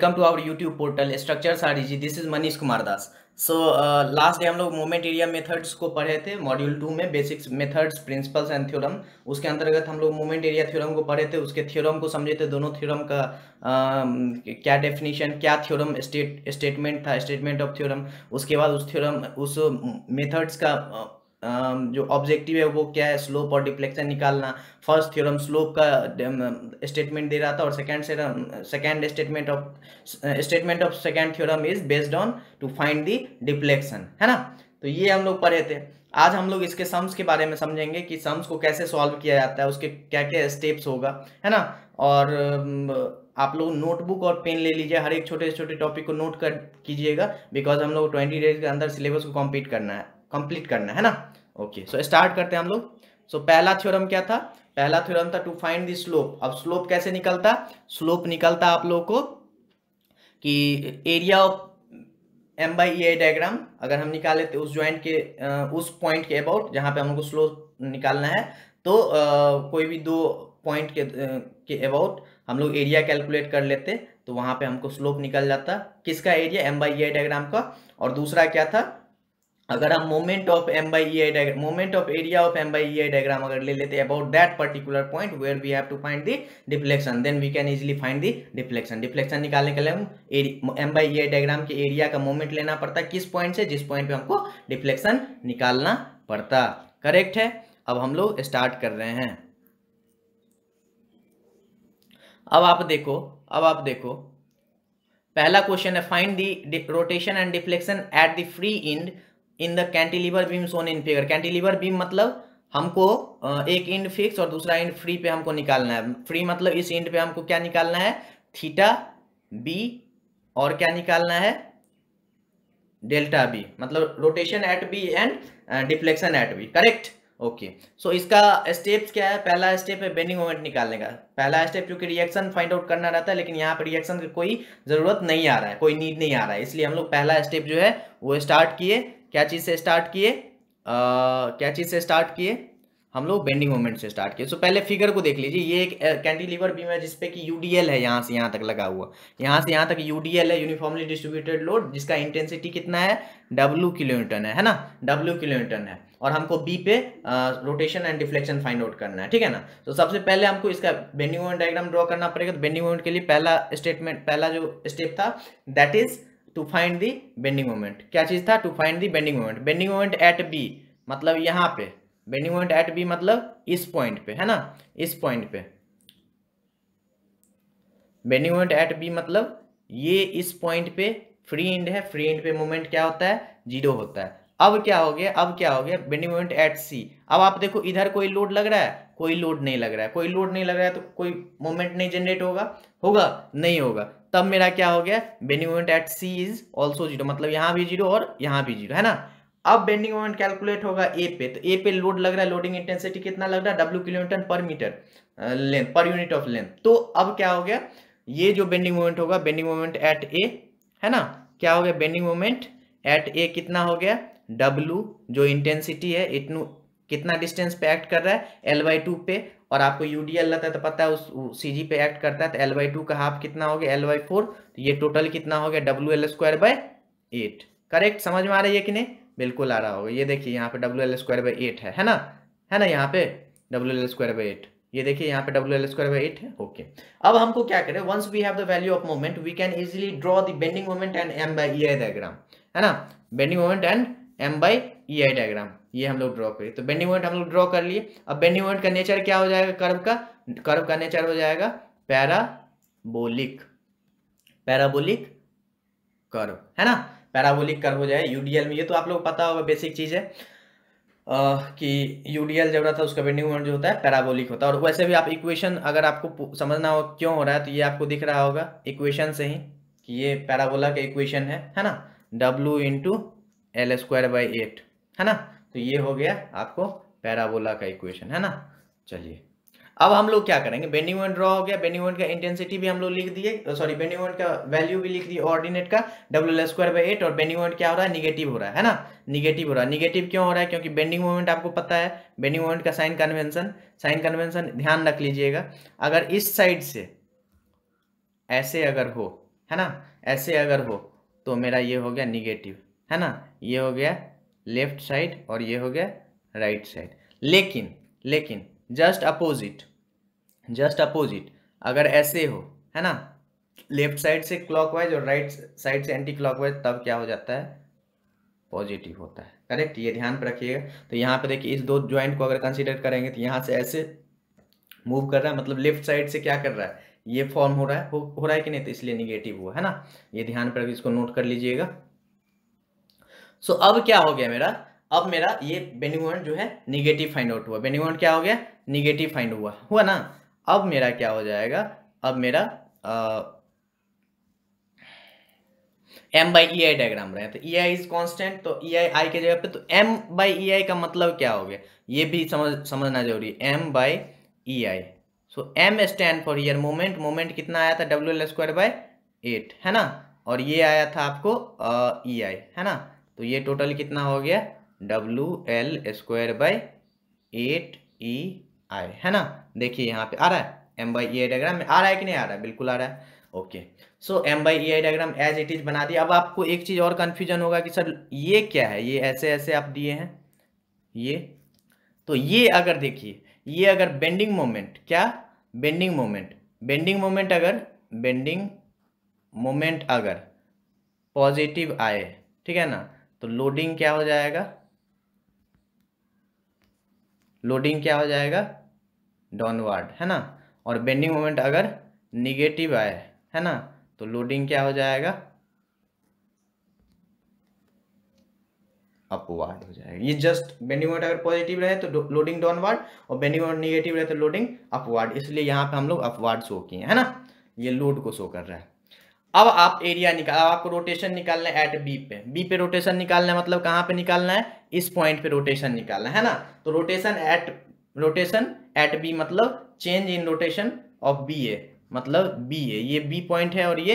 come to our YouTube portal structure सारी जी this is Manish Kumar Das so last day हम लोग मोमेंट एरिया मेथड्स को पढ़े थे मॉड्यूल टू में basics methods principles and theorem उसके अंतर्गत हम लोग मोमेंट एरिया थ्योरम को पढ़े थे उसके थ्योरम को समझे थे दोनों थ्योरम का uh, क्या डेफिनेशन क्या थ्योरम स्टेट स्टेटमेंट था स्टेटमेंट ऑफ थ्योरम उसके बाद उस थ्योरम उस मेथड्स का uh, जो ऑब्जेक्टिव है वो क्या है स्लोप और डिफ्लेक्शन निकालना फर्स्ट थ्योरम स्लोप का स्टेटमेंट दे रहा था और second second statement of statement of second theorem is based on to find the deflection है ना तो ये हम लोग पढ़े थे आज हम लोग इसके सम्स के बारे में समझेंगे कि सम्स को कैसे सॉल्व किया जाता है उसके क्या क्या स्टेप्स होगा है ना और आप लोग नोटबुक और पेन ले लीजिए हर एक छोटे छोटे टॉपिक को नोट कर कीजिएगा बिकॉज हम लोग ट्वेंटी डेज के अंदर सिलेबस को कंप्लीट करना है कंप्लीट करना है ना ओके सो स्टार्ट करते हैं हम लोग सो so, पहला थ्योरम क्या था पहला थ्योरम था टू फाइंड दी स्लोप अब स्लोप कैसे निकलता स्लोप निकलता आप लोगों को कि area of M by A diagram अगर हम निकाल लेते तो उस ज्वाइंट के उस पॉइंट के अबाउट जहाँ पे हमको स्लोप निकालना है तो आ, कोई भी दो पॉइंट के के अबाउट हम लोग एरिया कैलकुलेट कर लेते तो वहाँ पे हमको स्लोप निकल जाता किसका area M by A diagram का और दूसरा क्या था अगर हम moment of M by E I diagram moment of area of M by E I diagram अगर ले लेते हैं about that particular point where we have to find the deflection then we can easily find the deflection deflection निकालने के लिए हम M by E I diagram के area का मोमेंट लेना पड़ता है किस पॉइंट से जिस पॉइंट पे हमको डिफ्लेक्शन निकालना पड़ता करेक्ट है अब हम लोग स्टार्ट कर रहे हैं अब आप देखो अब आप देखो पहला क्वेश्चन है find the rotation and deflection at the free end in the cantilever beam shown in figure cantilever beam मतलब हमको एक इंड फिक्स और दूसरा इंड फ्री पे हमको निकालना है फ्री मतलब इस इंड पे हमको क्या निकालना है थीटा बी और क्या निकालना है डेल्टा बी मतलब rotation at B and deflection at B correct okay so इसका स्टेप्स क्या है पहला स्टेप है बेंडिंग मोमेंट निकालने का पहला स्टेप क्योंकि रिएक्शन फाइंड आउट करना रहता है लेकिन यहाँ पर रिएक्शन की कोई ज़रूरत नहीं आ रहा है कोई नीड नहीं आ रहा है इसलिए हम लोग पहला स्टेप जो है वो स्टार्ट किए क्या चीज़ से स्टार्ट किए क्या चीज़ से स्टार्ट किए हम लोग बेंडिंग मोमेंट से स्टार्ट किए सो so, पहले फिगर को देख लीजिए ये एक कैंटिलीवर बीम है जिसपे कि यूडीएल है यहाँ से यहाँ तक लगा हुआ यहाँ से यहाँ तक यूडीएल है यूनिफॉर्मली डिस्ट्रीब्यूटेड लोड जिसका इंटेंसिटी कितना है डब्ल्यू किलोमीटर है है ना डब्ल्यू किलोमीटर है और हमको बी पे rotation and deflection find out करना है ठीक है ना तो so, सबसे पहले हमको इसका बेंडिंग मोमेंट डायग्राम ड्रॉ करना पड़ेगा तो बेंडिंग मोमेंट के लिए पहला स्टेटमेंट पहला जो स्टेप था that is to find the bending moment क्या चीज़ था to find the bending moment bending moment at B मतलब यहां पे बेंडिंग मोमेंट एट बी मतलब इस पॉइंट पे है ना इस पॉइंट पे बेंडिंग मोमेंट एट बी मतलब ये इस पॉइंट पे फ्री एंड है फ्री एंड पे मोमेंट क्या होता है जीरो होता है अब क्या हो गया अब क्या हो गया बेंडिंग मोमेंट एट सी अब आप देखो इधर कोई लोड लग रहा है कोई लोड नहीं लग रहा है कोई लोड नहीं लग रहा है तो कोई मोमेंट नहीं जनरेट होगा होगा नहीं होगा तब मेरा क्या हो गया bending moment at C is also zero मतलब यहाँ भी जीरो और यहाँ भी जीरो है ना अब बेंडिंग मोमेंट कैलकुलेट होगा ए पे तो ए पे लोड लग रहा है लोडिंग इंटेंसिटी कितना लग रहा है डब्ल्यू किलोमीटर पर मीटर लेंथ पर यूनिट ऑफ लेंथ तो अब क्या हो गया ये जो बेंडिंग मोमेंट होगा बेंडिंग मोमेंट एट ए है ना क्या हो गया बेंडिंग मोमेंट एट ए कितना हो गया डब्ल्यू जो इंटेंसिटी है इतनू कितना डिस्टेंस पे एक्ट कर रहा है एल बाई टू पे और आपको यू डी एल है तो पता है उस सी जी पे एक्ट करता है तो एल बाई टू का हाफ कितना हो गया एल बाई फोर तो ये टोटल कितना हो गया W L square by eight correct समझ में आ रही है कि नहीं बिल्कुल आ रहा होगा ये देखिए यहाँ पे W L square by eight है है ना है ना यहाँ पे W L square by eight ये देखिए यहाँ पे W L square by eight है ओके अब हमको क्या करें once we have the value of moment we can easily draw the bending moment and M by E I diagram है ना bending moment and M by E I diagram ये हम लोग ड्रॉ करिए तो बेंडिंग मोमेंट हम लोग draw कर लिए अब बेंडिंग मोमेंट का नेचर क्या हो जाएगा कर्व का कर्व का नेचर हो जाएगा पैराबोलिक पैराबोलिक कर्व है ना पैराबोलिक कर्व हो जाए यूडीएल में ये तो आप लोग पता होगा बेसिक चीज़ है आ, कि यूडीएल जब रहता है उसका बेंडिंग मोमेंट जो होता है पैराबोलिक होता है और वैसे भी आप इक्वेशन अगर आपको समझना हो क्यों हो रहा है तो ये आपको दिख रहा होगा इक्वेशन से ही कि ये पैराबोला का इक्वेशन है है ना W into L square by eight है ना तो ये हो गया आपको पैराबोला का इक्वेशन है ना चलिए अब हम लोग क्या करेंगे बेंडिंग मोमेंट ड्रॉ हो गया बेंडिंग मोमेंट का इंटेंसिटी भी हम लोग लिख दिए सॉरी बेंडिंग मोमेंट का वैल्यू भी लिख दिए ऑर्डिनेट का W L square by eight और बेंडिंग मोमेंट क्या हो रहा है निगेटिव हो रहा है ना निगेटिव हो रहा है निगेटिव क्यों हो रहा है क्योंकि बेंडिंग मोमेंट आपको पता है बेंडिंग मोमेंट का साइन कन्वेंशन साइन कन्वेंशन ध्यान रख लीजिएगा अगर इस साइड से ऐसे अगर हो है ना ऐसे अगर हो तो मेरा ये हो गया निगेटिव है ना ये हो गया लेफ्ट साइड और ये हो गया राइट right साइड लेकिन लेकिन जस्ट अपोजिट जस्ट अपोजिट अगर ऐसे हो है ना लेफ्ट साइड से क्लॉकवाइज और राइट right साइड से एंटी क्लॉकवाइज तब क्या हो जाता है पॉजिटिव होता है करेक्ट ये ध्यान पर रखिएगा तो यहाँ पे देखिए इस दो ज्वाइंट को अगर कंसिडर करेंगे तो यहाँ से ऐसे मूव कर रहा है मतलब लेफ्ट साइड से क्या कर रहा है ये फॉर्म हो रहा है हो, हो रहा है कि नहीं तो इसलिए निगेटिव हुआ है ना ये ध्यान पर इसको नोट कर लीजिएगा सो so, अब क्या हो गया मेरा अब मेरा ये बेंडिंग जो है निगेटिव फाइंड आउट हुआ बेंडिंग क्या हो गया निगेटिव फाइंड हुआ हुआ ना अब मेरा क्या हो जाएगा अब मेरा M by E I diagram रहे तो ई आई इज कॉन्स्टेंट तो ई आई आई के जगह पे तो एम बाई ई आई का मतलब क्या हो गया ये भी समझ समझना जरूरी है M by E I so M stand for year moment moment कितना आया था W L square by eight है ना और ये आया था आपको ई uh, आई है ना तो ये टोटल कितना हो गया W L square by eight E I है ना देखिए यहाँ पे आ रहा है M by E I diagram में आ रहा है कि नहीं आ रहा है बिल्कुल आ रहा है okay so M by E I diagram as it is बना दिया अब आपको एक चीज़ और कन्फ्यूजन होगा कि सर ये क्या है ये ऐसे ऐसे आप दिए हैं ये तो ये अगर देखिए ये अगर बेंडिंग मोमेंट क्या बेंडिंग मोमेंट बेंडिंग मोमेंट अगर बेंडिंग मोमेंट अगर पॉजिटिव आए ठीक है ना तो लोडिंग क्या हो जाएगा लोडिंग क्या हो जाएगा डाउनवर्ड है ना और बेंडिंग मोमेंट अगर निगेटिव आए है ना तो लोडिंग क्या हो जाएगा अपवर्ड हो जाएगा ये जस्ट बेंडिंग मोमेंट अगर पॉजिटिव रहे तो लोडिंग डाउनवर्ड और बेंडिंग मोमेंट निगेटिव रहे तो लोडिंग अपवार्ड इसलिए यहां पे हम लोग अपवर्ड शो किए है ना ये लोड को शो कर रहा है अब आप एरिया निकाल अब आपको रोटेशन निकालना है एट बी पे बी पे रोटेशन निकालना है मतलब कहाँ पे निकालना है इस पॉइंट पे रोटेशन निकालना है ना तो rotation at rotation at B मतलब change in rotation of B A मतलब बी ए ये बी पॉइंट है और ये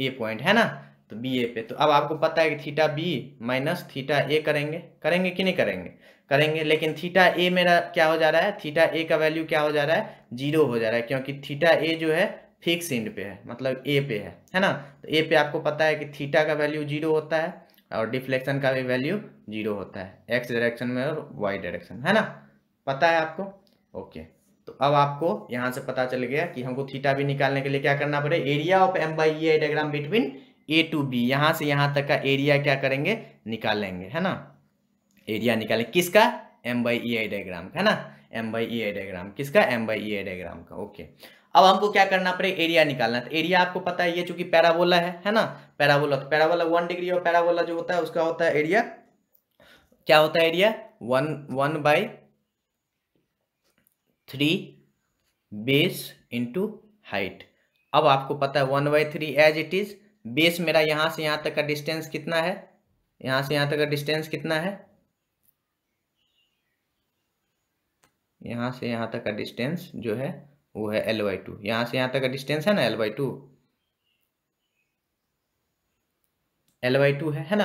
ए पॉइंट है ना तो बी ए पे तो अब आपको पता है कि theta B minus theta A करेंगे करेंगे कि नहीं करेंगे करेंगे लेकिन थीटा ए मेरा क्या हो जा रहा है थीटा ए का वैल्यू क्या हो जा रहा है जीरो हो जा रहा है क्योंकि थीटा ए जो है फिक्स इंड पे है मतलब ए पे है है ना तो ए पे आपको पता है कि थीटा का वैल्यू जीरो होता है और डिफ्लेक्शन का भी वैल्यू जीरो होता है एक्स डायरेक्शन में और वाई डायरेक्शन है ना पता है आपको ओके तो अब आपको यहाँ से पता चल गया कि हमको थीटा भी निकालने के लिए क्या करना पड़े area of M by A diagram between A to B यहाँ से यहाँ तक का एरिया क्या करेंगे निकाल लेंगे है ना एरिया निकालें किसका M by E I diagram का है ना M by E I diagram किसका M by E I diagram का ओके अब हमको क्या करना पड़ेगा एरिया निकालना तो एरिया आपको पता है ये चूंकि पैराबोला है है ना पैराबोला तो पैराबोला वन डिग्री और पैराबोला जो होता है उसका होता है एरिया क्या होता है area one one by three base into height अब आपको पता है one by three as it is base मेरा यहाँ से यहाँ तक का डिस्टेंस कितना है यहाँ से यहाँ तक का डिस्टेंस कितना है यहाँ से यहाँ तक का डिस्टेंस जो है वो है एल वाई टू यहाँ से यहाँ तक का डिस्टेंस है ना L by two L by two है ना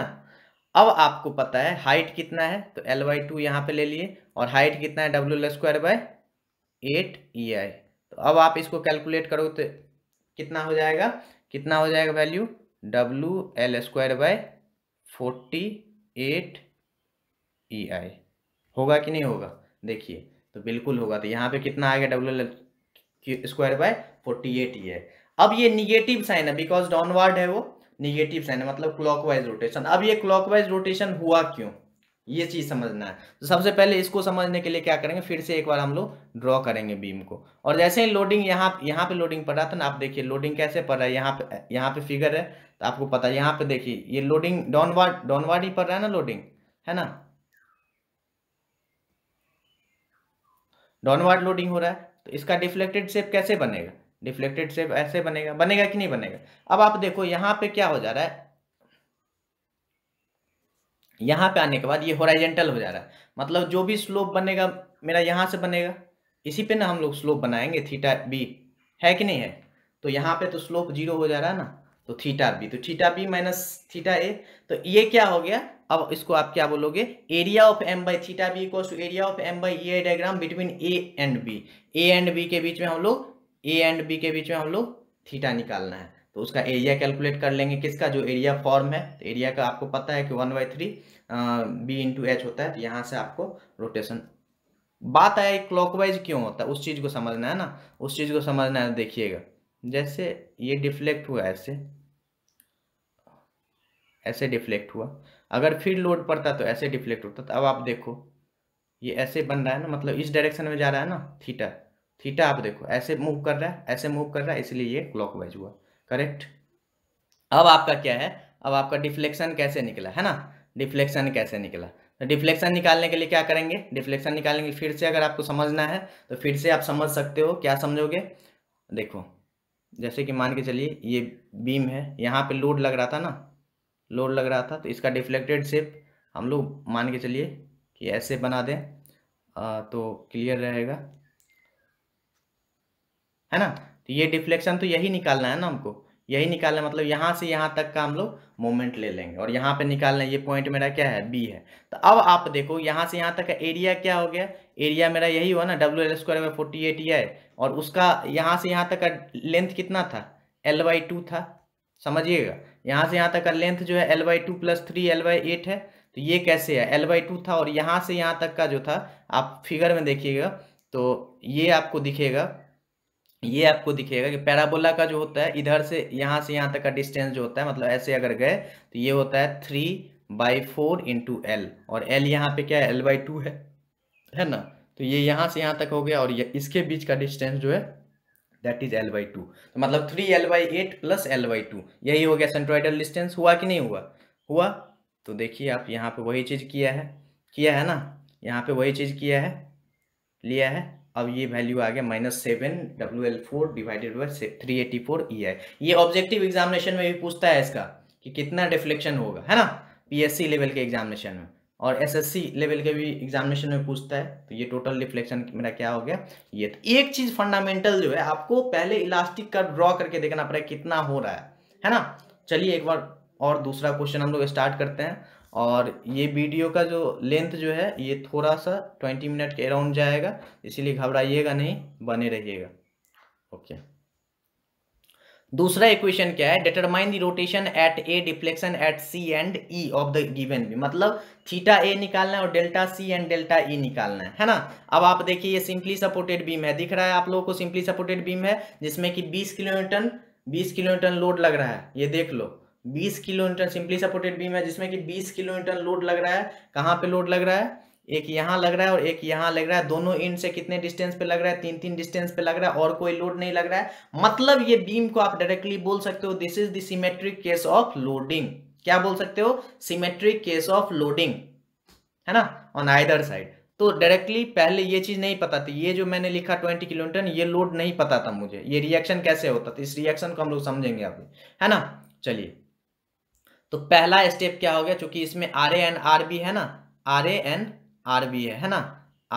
अब आपको पता है हाइट कितना है तो एल वाई टू यहाँ पर ले लिए और हाइट कितना है W L square by eight E I तो अब आप इसको कैलकुलेट करो तो कितना हो जाएगा कितना हो जाएगा value W L square by forty eight E I होगा कि नहीं होगा देखिए तो बिल्कुल होगा तो यहाँ पे कितना आ गया W L square by forty eight ये अब ये निगेटिव साइन है बिकॉज डाउनवर्ड है वो निगेटिव साइन है मतलब क्लॉकवाइज रोटेशन अब ये क्लॉकवाइज रोटेशन हुआ क्यों ये चीज समझना है तो सबसे पहले इसको समझने के लिए क्या करेंगे फिर से एक बार हम लोग ड्रॉ करेंगे बीम को और जैसे ही लोडिंग यहाँ यहाँ पे लोडिंग पड़ रहा था ना आप देखिए लोडिंग कैसे पड़ रहा है यहाँ पे यहाँ पे फिगर है तो आपको पता है यहाँ पे देखिए ये लोडिंग डाउनवर्ड डाउनवर्ड ही पड़ रहा है ना लोडिंग है ना डाउनवर्ड लोडिंग हो रहा है तो इसका डिफ्लेक्टेड शेप कैसे बनेगा डिफ्लेक्टेड शेप ऐसे बनेगा बनेगा कि नहीं बनेगा अब आप देखो यहाँ पे क्या हो जा रहा है यहाँ पे आने के बाद ये होराइजेंटल हो जा रहा है मतलब जो भी स्लोप बनेगा मेरा यहां से बनेगा इसी पे ना हम लोग स्लोप बनाएंगे थीटा बी है कि नहीं है तो यहाँ पे तो स्लोप जीरो हो जा रहा है ना तो थीटा बी तो theta B minus theta A तो ये क्या हो गया अब इसको आप क्या बोलोगे area of M by theta B equals to area of M by A diagram between A and B A and B के बीच में हम लोग ए एंड बी के बीच में हम लोग थीटा निकालना है तो उसका एरिया कैलकुलेट कर लेंगे किसका जो एरिया फॉर्म है तो एरिया का आपको पता है कि one by three B into H होता है तो यहाँ से आपको रोटेशन बात आया क्लॉकवाइज क्यों होता है उस चीज़ को समझना है ना उस चीज़ को समझना है देखिएगा जैसे ये डिफ्लेक्ट हुआ ऐसे ऐसे डिफ्लेक्ट हुआ अगर फिर लोड पड़ता तो ऐसे डिफ्लेक्ट होता तो अब आप देखो ये ऐसे बन रहा है ना मतलब इस डायरेक्शन में जा रहा है ना थीटा थीटा आप देखो ऐसे मूव कर रहा है ऐसे मूव कर रहा है इसलिए ये क्लॉकवाइज हुआ करेक्ट अब आपका क्या है अब आपका डिफ्लेक्शन कैसे निकला है ना डिफ्लेक्शन कैसे निकला तो डिफ्लेक्शन निकालने के लिए क्या करेंगे डिफ्लेक्शन निकालेंगे फिर से अगर आपको समझना है तो फिर से आप समझ सकते हो क्या समझोगे देखो जैसे कि मान के चलिए ये बीम है यहाँ पे लोड लग रहा था ना लोड लग रहा था तो इसका डिफ्लेक्टेड शेप हम लोग मान के चलिए कि ऐसे बना दें आ, तो क्लियर रहेगा है ना तो ये डिफ्लेक्शन तो यही निकालना है ना हमको यही निकालना मतलब यहाँ से यहाँ तक का हम लोग मोमेंट ले लेंगे और यहाँ पे निकालना ये पॉइंट मेरा क्या है बी है तो अब आप देखो यहाँ से यहाँ तक का एरिया क्या हो गया एरिया मेरा यही हुआ ना W L square by forty eight ये और उसका यहाँ से यहाँ तक का लेंथ कितना था एल बाई टू था समझिएगा यहाँ से यहाँ तक का लेंथ जो है L by two plus three L by eight है तो ये कैसे है एल बाई टू था और यहाँ से यहाँ तक का जो था आप फिगर में देखिएगा तो ये आपको दिखेगा ये आपको दिखेगा कि पैराबोला का जो होता है इधर से यहाँ से यहाँ तक का डिस्टेंस जो होता है मतलब ऐसे अगर गए तो ये होता है three by four into L और एल यहाँ पे क्या है एल बाई टू है है ना तो ये यहाँ से यहाँ तक हो गया और ये इसके बीच का डिस्टेंस जो है that is L by two तो मतलब three L by eight plus L by two यही हो गया सेंट्रोइडल डिस्टेंस हुआ कि नहीं हुआ हुआ तो देखिए आप यहाँ पे वही चीज़ किया है किया है ना यहाँ पे वही चीज़ किया है लिया है अब ये वैल्यू आ गया minus seven W L four divided by three eighty four E I ये ऑब्जेक्टिव एग्जामिनेशन में भी पूछता है इसका कि कितना डिफ्लेक्शन होगा है ना पीएससी लेवल के एग्जामिनेशन में और एसएससी लेवल के भी एग्जामिनेशन में पूछता है तो ये टोटल डिफ्लेक्शन मेरा क्या हो गया ये तो एक चीज़ फंडामेंटल जो है आपको पहले इलास्टिक का ड्रॉ करके देखना पड़ेगा कितना हो रहा है है ना चलिए एक बार और दूसरा क्वेश्चन हम लोग स्टार्ट करते हैं और ये वीडियो का जो लेंथ जो है ये थोड़ा सा ट्वेंटी मिनट के अराउंड जाएगा इसीलिए घबराइएगा नहीं बने रहिएगा ओके दूसरा इक्वेशन क्या है determine the rotation at A deflection at C and E of the given B मतलब थीटा ए निकालना है और delta C and delta E e निकालना है है ना अब आप देखिए ये सिंपली सपोर्टेड बीम है दिख रहा है आप लोगों को सिंपली सपोर्टेड बीम है जिसमें कि 20 किलोमीटर 20 किलोमीटर लोड लग रहा है ये देख लो बीस kilo newton simply supported beam है जिसमें कि बीस किलो न्यूटन लोड लग रहा है कहाँ पे लोड लग रहा है एक यहाँ लग रहा है और एक यहाँ लग रहा है दोनों इंड से कितने डिस्टेंस पे लग रहा है तीन तीन डिस्टेंस पे लग रहा है और कोई लोड नहीं लग रहा है मतलब ये बीम को आप डायरेक्टली बोल सकते हो this is symmetric case of loading क्या बोल सकते हो सिमेट्रिक केस ऑफ लोडिंग है ना ऑन आइदर साइड तो डायरेक्टली पहले ये चीज नहीं पता थी ये जो मैंने लिखा ट्वेंटी किलोमीटर ये लोड नहीं पता था मुझे ये रिएक्शन कैसे होता था इस रिएक्शन को हम लोग समझेंगे अभी है ना चलिए तो पहला स्टेप क्या हो गया चूंकि इसमें R A and R B है ना R A and R B है है ना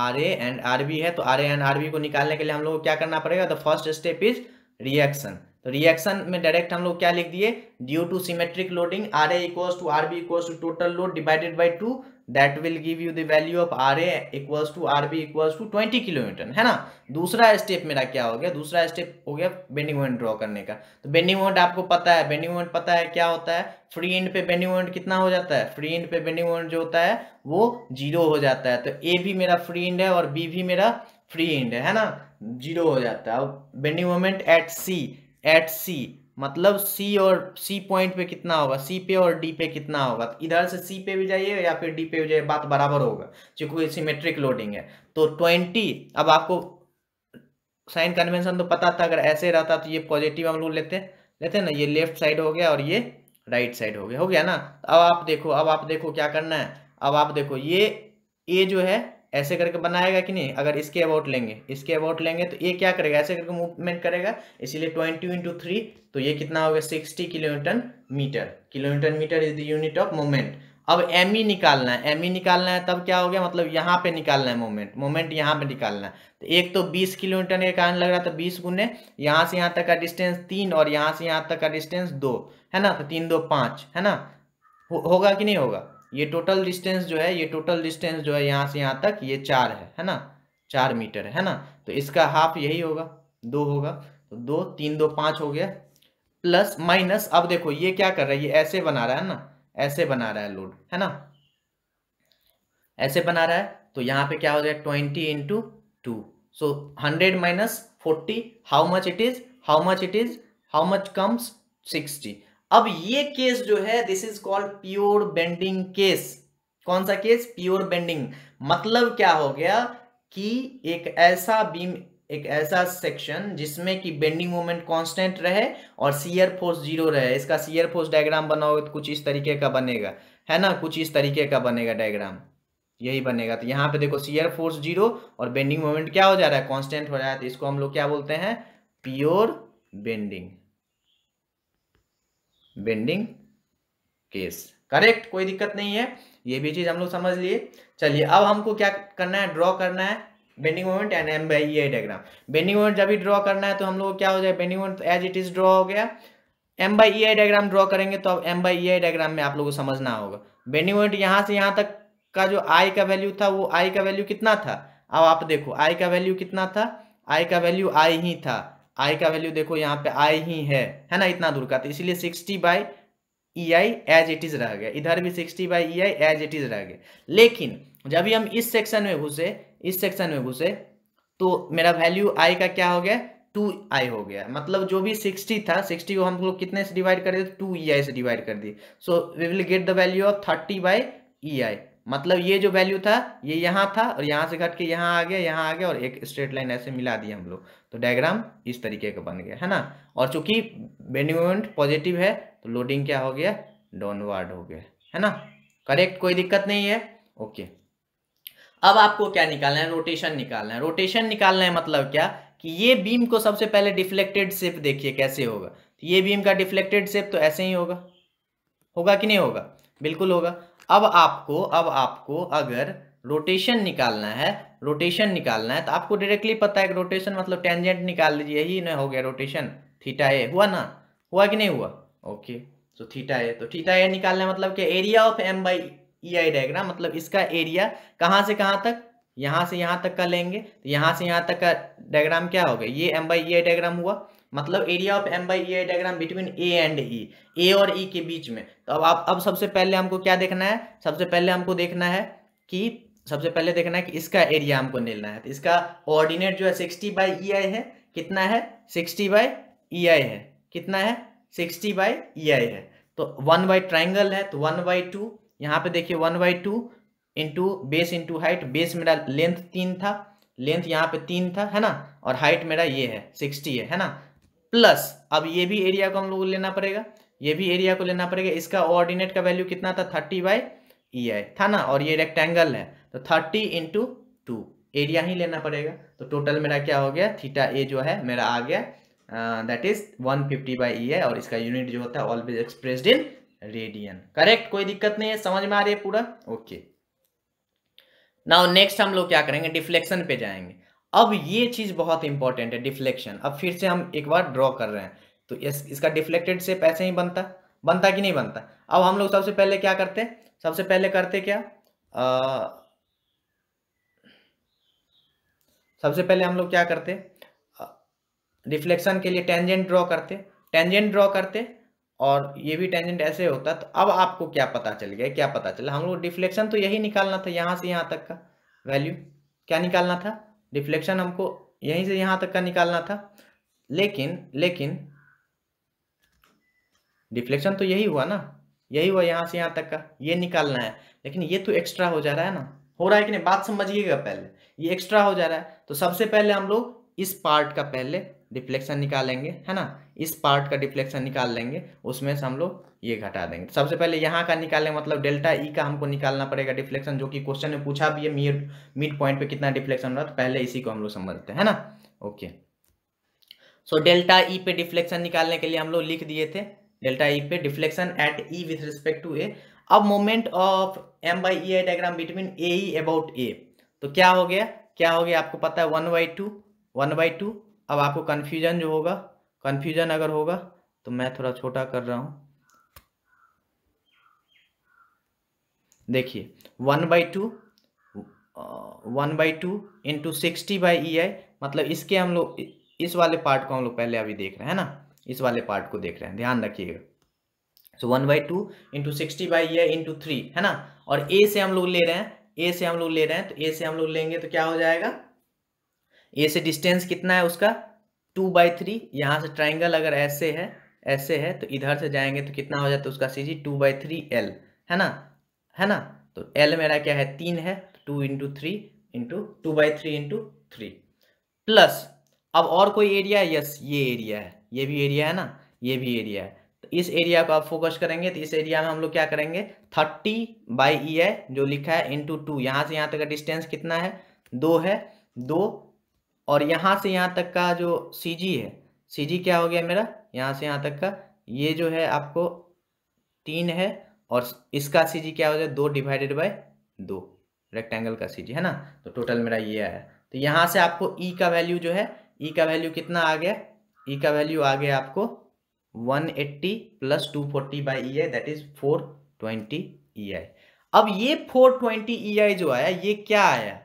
R A and R B है तो R A and R B को निकालने के लिए हम लोग को क्या करना पड़ेगा the first step is reaction तो रिएक्शन में डायरेक्ट हम लोग क्या लिख दिए due to symmetric loading R A to R B equals to total load divided by two that will give you the value of R equals to R B equals to twenty kilometer है ना दूसरा step मेरा क्या हो गया दूसरा step हो गया बेंडिंग मोमेंट ड्रॉ करने का तो बेंडिंग मोमेंट आपको पता है बेंडिंग मोमेंट पता है क्या होता है फ्री एंड पे बेंडिंग मोमेंट कितना हो जाता है फ्री एंड पे बेंडिंग मोमेंट जो होता है वो जीरो हो जाता है तो ए भी मेरा फ्री एंड है और बी भी मेरा फ्री एंड है ना जीरो हो जाता है अब bending moment at C at C मतलब सी और सी पॉइंट पे कितना होगा सी पे और डी पे कितना होगा तो इधर से सी पे भी जाइए या फिर डी पे भी जाइए बात बराबर होगा क्योंकि सिमेट्रिक लोडिंग है तो ट्वेंटी अब आपको साइन कन्वेंशन तो पता था अगर ऐसे रहता तो ये पॉजिटिव हम लोग लेते लेते ना ये लेफ्ट साइड हो गया और ये राइट साइड हो गया हो गया ना अब आप देखो अब आप देखो क्या करना है अब आप देखो ये ए जो है ऐसे करके बनाएगा कि नहीं अगर इसके अबाउट लेंगे इसके अबाउट लेंगे तो ये क्या करेगा ऐसे करके मूवमेंट करेगा इसीलिए ट्वेंटी इंटू थ्री तो ये कितना हो गया sixty kilometer meter kilometer meter is the unit of movement अब एम ई निकालना है एम ई निकालना है तब क्या हो गया मतलब यहाँ पे निकालना है मोमेंट मोमेंट यहाँ पे निकालना है तो एक तो 20 किलोमीटर के कारण लग रहा था 20 गुने यहाँ से यहाँ तक का डिस्टेंस तीन और यहाँ से यहाँ तक का डिस्टेंस दो है ना तो तीन दो पाँच है ना हो, होगा कि नहीं होगा ये टोटल डिस्टेंस जो है ये टोटल डिस्टेंस जो है यहाँ से यहाँ तक ये चार है है ना चार मीटर है ना तो इसका हाफ यही होगा दो होगा तो दो तीन दो पाँच हो गया प्लस माइनस अब देखो ये क्या कर रहा है ये ऐसे बना रहा है ना ऐसे बना रहा है लोड है ना ऐसे बना रहा है तो यहाँ पे क्या हो जाएगा twenty into two so hundred minus forty how much it is how much it is how much comes sixty अब ये केस जो है this is called pure bending case कौन सा केस प्योर बेंडिंग मतलब क्या हो गया कि एक ऐसा बीम एक ऐसा सेक्शन जिसमें कि बेंडिंग मोमेंट कांस्टेंट रहे और सीयर फोर्स जीरो रहे इसका सीयर फोर्स डायग्राम बनाओगे तो कुछ इस तरीके का बनेगा है ना कुछ इस तरीके का बनेगा डायग्राम यही बनेगा तो यहाँ पे देखो सीयर फोर्स जीरो और बेंडिंग मोमेंट क्या हो जा रहा है कांस्टेंट हो रहा है तो इसको हम लोग क्या बोलते हैं pure bending bending case correct कोई दिक्कत नहीं है ये भी चीज हम लोग समझ लिए चलिए अब हमको क्या करना है ड्रॉ करना है bending moment and M by ये डायग्राम बेंडिंग मोमेंट जब भी ड्रॉ करना है तो हम लोग क्या हो जाए bending moment as it is draw हो गया M by E I diagram draw करेंगे तो अब M by E I diagram में आप लोगों को समझना होगा बेंडिंग मोमेंट यहाँ से यहाँ तक का जो आई का वैल्यू था वो आई का वैल्यू कितना था अब आप देखो आई का वैल्यू कितना था आई का वैल्यू आई ही था आई का वैल्यू देखो यहाँ पे आई ही है है ना इतना दूर का तो इसलिए 60 by E I as it is रह गया इधर भी 60 by E I as it is रह गया लेकिन जब भी हम इस सेक्शन में घुसे इस सेक्शन में घुसे तो मेरा वैल्यू आई का क्या हो गया टू आई हो गया मतलब जो भी सिक्सटी था सिक्सटी को हम लोग कितने से डिवाइड कर दिए टू ई आई से डिवाइड कर दिए so we will get the value of thirty by E I मतलब ये जो वैल्यू था ये यहाँ था और यहाँ से घट के यहाँ आ गया यहाँ आ गया और एक स्ट्रेट लाइन ऐसे मिला दिया हम लोग तो डायग्राम इस तरीके का बन गया है ना और चूंकि बेनिमेंट पॉजिटिव है तो लोडिंग क्या हो गया डाउनवर्ड हो गया है ना करेक्ट कोई दिक्कत नहीं है ओके अब आपको क्या निकालना है रोटेशन निकालना है रोटेशन निकालना है मतलब क्या कि ये बीम को सबसे पहले डिफ्लेक्टेड शेप देखिए कैसे होगा ये बीम का डिफ्लेक्टेड शेप तो ऐसे ही होगा होगा कि नहीं होगा बिल्कुल होगा अब आपको अब आपको अगर रोटेशन निकालना है रोटेशन निकालना है तो आपको डायरेक्टली पता है कि रोटेशन मतलब टेंजेंट निकाल लीजिए यही ना हो गया रोटेशन थीटा ए हुआ ना हुआ कि नहीं हुआ ओके तो थीटा ए तो थीटा ए निकालना मतलब क्या area of M by E I diagram मतलब इसका एरिया कहाँ से कहाँ तक यहाँ से यहाँ तक का लेंगे तो यहाँ से यहाँ तक का डायग्राम क्या हो गया ये M by E I diagram हुआ मतलब area of M by A diagram between A and E A और ई e के बीच में तो अब आप अब सबसे पहले हमको क्या देखना है सबसे पहले हमको देखना है कि सबसे पहले देखना है कि इसका एरिया हमको मिलना है तो इसका ऑर्डिनेट जो है सिक्सटी बाई ई आई है कितना है सिक्सटी बाई ई आई है कितना है सिक्सटी बाई ई आई है तो वन बाई ट्राइंगल है तो वन बाई टू यहाँ पे देखिए one by two into base into height base मेरा लेंथ तीन था लेंथ यहाँ पे तीन था है ना और हाइट मेरा ये है सिक्सटी है है ना प्लस अब ये भी एरिया को हम लोग लेना पड़ेगा ये भी एरिया को लेना पड़ेगा इसका ऑर्डिनेट का वैल्यू कितना था thirty by E e I था ना और ये रेक्टेंगल है तो थर्टी इंटू टू एरिया ही लेना पड़ेगा तो टोटल मेरा क्या हो गया थीटा ए जो है मेरा आ गया that is one fifty by E है और इसका यूनिट जो होता है always expressed in radian correct कोई दिक्कत नहीं है समझ में आ रही है पूरा ओके नाउ नेक्स्ट हम लोग क्या करेंगे डिफ्लेक्शन पे जाएंगे अब ये चीज़ बहुत इंपॉर्टेंट है डिफ्लेक्शन अब फिर से हम एक बार ड्रॉ कर रहे हैं तो इस, इसका डिफ्लेक्टेड से पैसे ही बनता बनता कि नहीं बनता अब हम लोग सबसे पहले क्या करते हैं सबसे पहले करते क्या आ, सबसे पहले हम लोग क्या करते डिफ्लेक्शन के लिए टेंजेंट ड्रॉ करते टेंजेंट ड्रॉ करते और ये भी टेंजेंट ऐसे होता तो अब आपको क्या पता चल गया क्या पता चला हम लोग डिफ्लेक्शन तो यही निकालना था यहाँ से यहाँ तक का वैल्यू क्या निकालना था रिफ्लेक्शन हमको यहीं से यहाँ तक का निकालना था लेकिन लेकिन डिफ्लेक्शन तो यही हुआ ना यही हुआ यहाँ से यहाँ तक का ये निकालना है लेकिन ये तो एक्स्ट्रा हो जा रहा है ना हो रहा है कि नहीं बात समझिएगा पहले ये एक्स्ट्रा हो जा रहा है तो सबसे पहले हम लोग इस पार्ट का पहले डिफ्लेक्शन निकालेंगे है ना इस पार्ट का डिफ्लेक्शन निकाल लेंगे उसमें से हम लोग ये घटा देंगे सबसे पहले यहाँ का निकालें मतलब डेल्टा ई का हमको निकालना पड़ेगा डिफ्लेक्शन जो कि क्वेश्चन में पूछा भी है मीर मिड पॉइंट पे कितना डिफ्लेक्शन हो रहा तो पहले इसी को हम लोग समझते हैं ना ओके सो डेल्टा ई पे डिफ्लेक्शन निकालने के लिए हम लोग लिख दिए थे डेल्टा ई पे deflection at E with respect to A अब moment of M by E diagram between A E about A तो क्या हो गया क्या हो गया आपको पता है one by two one by two अब आपको कन्फ्यूजन जो होगा कन्फ्यूजन अगर होगा तो मैं थोड़ा छोटा कर रहा हूँ देखिए one by two one by two into sixty by E I मतलब इसके हम लोग इस वाले पार्ट को हम लोग पहले अभी देख रहे हैं ना इस वाले पार्ट को देख रहे हैं ध्यान रखिएगा so one by two into sixty by E I into three है ना और ए से हम लोग ले रहे हैं ए से हम लोग ले रहे हैं तो ए से हम लोग लेंगे तो क्या हो जाएगा ए से डिस्टेंस कितना है उसका टू बाई थ्री यहाँ से ट्राइंगल अगर ऐसे है ऐसे है तो इधर से जाएंगे तो कितना हो जाता है उसका C G two by three L है ना है ना तो एल मेरा क्या है तीन है two into three into two by three into three plus अब और कोई एरिया है यस ये एरिया है ये भी एरिया है ना ये भी एरिया है तो इस एरिया को आप फोकस करेंगे तो इस एरिया में हम लोग क्या करेंगे थर्टी बाई ई है जो लिखा है इंटू टू यहाँ से यहाँ तक का डिस्टेंस कितना है दो है दो और यहाँ से यहाँ तक का जो सी जी है सी जी क्या हो गया मेरा यहाँ से यहाँ तक का ये जो है आपको तीन है और इसका सी जी क्या हो जाए दो डिवाइडेड बाय दो रेक्टेंगल का सी जी है ना तो टोटल मेरा ये आया तो यहाँ से आपको ई e का वैल्यू जो है ई e का वैल्यू कितना आ गया ई e का वैल्यू आ गया आपको 180 eighty plus two forty by E I that is four twenty E I अब ये फोर ट्वेंटी ई आई जो आया ये क्या आया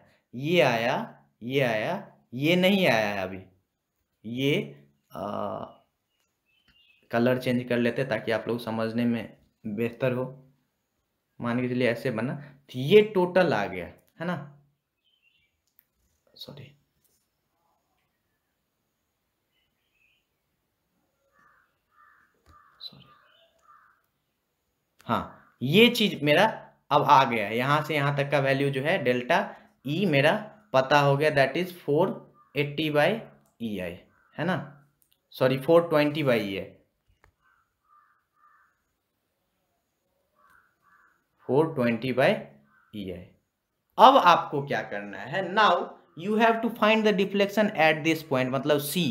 ये आया ये आया ये नहीं आया है अभी ये आ, कलर चेंज कर लेते ताकि आप लोग समझने में बेहतर हो मान के चलिए ऐसे बना तो ये टोटल आ गया है ना सॉरी सॉरी हाँ ये चीज मेरा अब आ गया यहां से यहां तक का वैल्यू जो है डेल्टा ई e मेरा पता हो गया that is four eighty by E I है ना sorry four twenty by E I four twenty by E I अब आपको क्या करना है now you have to find the deflection at this point मतलब सी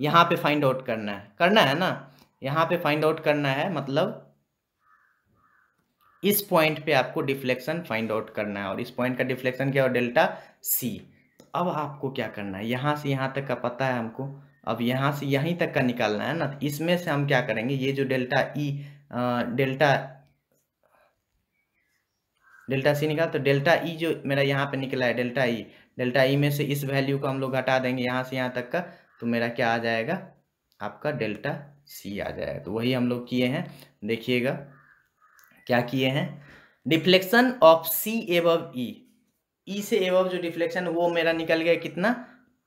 यहाँ पे फाइंड आउट करना है करना है ना यहाँ पे फाइंड आउट करना है मतलब इस पॉइंट पे आपको डिफ्लेक्शन फाइंड आउट करना है और इस पॉइंट का डिफ्लेक्शन क्या हो डेल्टा सी तो अब आपको क्या करना है यहाँ से यहाँ तक का पता है हमको अब यहाँ से यहीं तक का निकालना है ना इसमें से हम क्या करेंगे ये जो delta E delta delta C निकाल तो डेल्टा ई e जो मेरा यहाँ पे निकला है डेल्टा ई डेल्टा ई में से इस वैल्यू को हम लोग हटा देंगे यहाँ से यहाँ तक का तो मेरा क्या आ जाएगा आपका डेल्टा सी आ जाएगा तो वही हम लोग किए हैं देखिएगा क्या किए हैं डिफ्लेक्शन ऑफ सी एवब ई ई से एवब जो डिफ्लेक्शन वो मेरा निकल गया कितना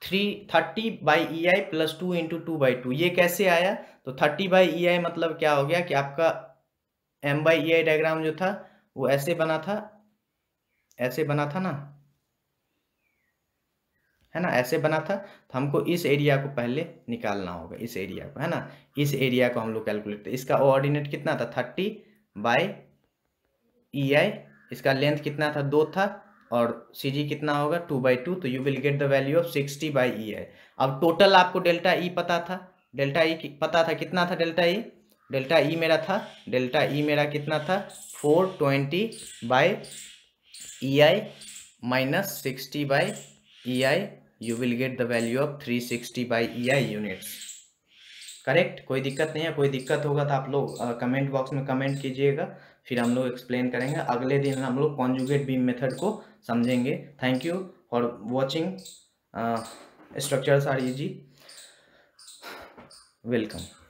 three thirty by E I plus two into two by two ये कैसे आया तो थर्टी बाई ई आई मतलब क्या हो गया कि आपका M by E I diagram जो था वो ऐसे बना था ऐसे बना था ना है ना ऐसे बना था तो हमको इस एरिया को पहले निकालना होगा इस एरिया को है ना इस एरिया को हम लोग कैलकुलेट इसका ऑर्डिनेट कितना था thirty by E e I इसका लेंथ कितना था दो था और सी जी कितना होगा टू बाई टू तो you will get the value of sixty by E I अब टोटल आपको डेल्टा ई e पता था डेल्टा ई e पता था कितना था डेल्टा ई डेल्टा ई मेरा था डेल्टा ई e मेरा कितना था four twenty by E I minus sixty by E I you will get the value of three sixty by E I units correct कोई दिक्कत नहीं है कोई दिक्कत होगा तो आप लोग कमेंट बॉक्स में कमेंट कीजिएगा फिर हम लोग एक्सप्लेन करेंगे अगले दिन हम लोग कॉन्जुगेट बीम मेथड को समझेंगे thank you for watching structures are easy welcome